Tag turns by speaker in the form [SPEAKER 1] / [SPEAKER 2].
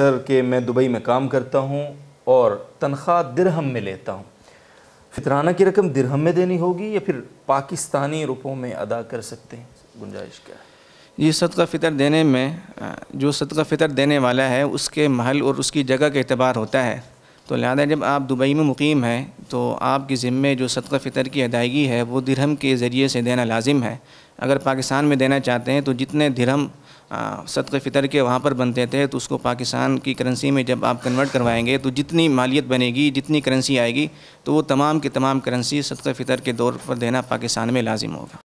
[SPEAKER 1] سر کہ میں دبئی میں کام کرتا ہوں اور تنخواہ درہم میں لیتا ہوں فطرانہ کی رقم درہم میں دینی ہوگی یا پھر پاکستانی روپوں میں ادا کر سکتے ہیں گنجائش کیا ہے
[SPEAKER 2] یہ صدقہ فطر دینے میں جو صدقہ فطر دینے والا ہے اس کے محل اور اس کی جگہ کے اعتبار ہوتا ہے تو لہٰذا جب آپ دبئی میں مقیم ہیں تو آپ کے ذمے جو صدقہ فطر کی ادائیگی ہے وہ درہم کے ذریعے سے دینا لازم ہے अगर पाकिस्तान में देना चाहते हैं तो जितने धर्म सदक़ फ़ितर के वहाँ पर बनते थे तो उसको पाकिस्तान की करेंसी में जब आप कन्वर्ट करवाएंगे तो जितनी मालियत बनेगी जितनी करेंसी आएगी तो वो तमाम के तमाम करेंसी सदक़ फ़ितर के दौर पर देना पाकिस्तान में लाजिम होगा